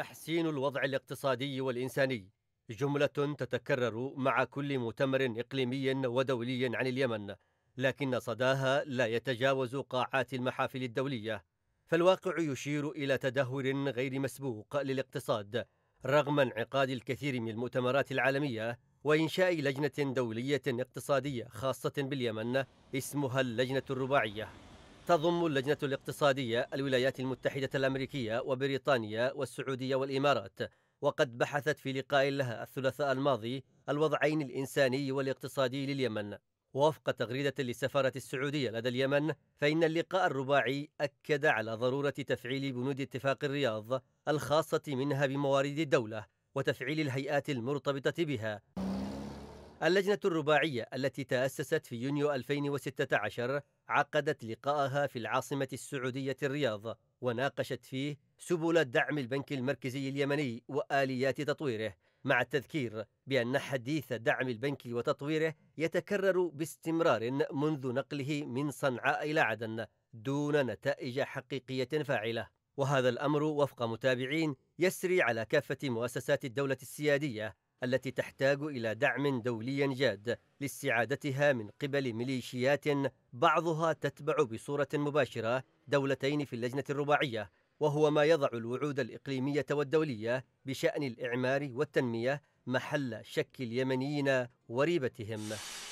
تحسين الوضع الاقتصادي والإنساني جملة تتكرر مع كل مؤتمر إقليمي ودولي عن اليمن لكن صداها لا يتجاوز قاعات المحافل الدولية فالواقع يشير إلى تدهور غير مسبوق للاقتصاد رغم انعقاد الكثير من المؤتمرات العالمية وإنشاء لجنة دولية اقتصادية خاصة باليمن اسمها اللجنة الرباعية تضم اللجنة الاقتصادية الولايات المتحدة الأمريكية وبريطانيا والسعودية والإمارات وقد بحثت في لقاء لها الثلاثاء الماضي الوضعين الإنساني والاقتصادي لليمن ووفق تغريدة لسفارة السعودية لدى اليمن فإن اللقاء الرباعي أكد على ضرورة تفعيل بنود اتفاق الرياض الخاصة منها بموارد الدولة وتفعيل الهيئات المرتبطة بها اللجنة الرباعية التي تأسست في يونيو 2016 عقدت لقاءها في العاصمة السعودية الرياض وناقشت فيه سبل دعم البنك المركزي اليمني وآليات تطويره مع التذكير بأن حديث دعم البنك وتطويره يتكرر باستمرار منذ نقله من صنعاء إلى عدن دون نتائج حقيقية فاعلة وهذا الأمر وفق متابعين يسري على كافة مؤسسات الدولة السيادية التي تحتاج إلى دعم دولي جاد لاستعادتها من قبل ميليشيات بعضها تتبع بصورة مباشرة دولتين في اللجنة الرباعية وهو ما يضع الوعود الإقليمية والدولية بشأن الإعمار والتنمية محل شك اليمنيين وريبتهم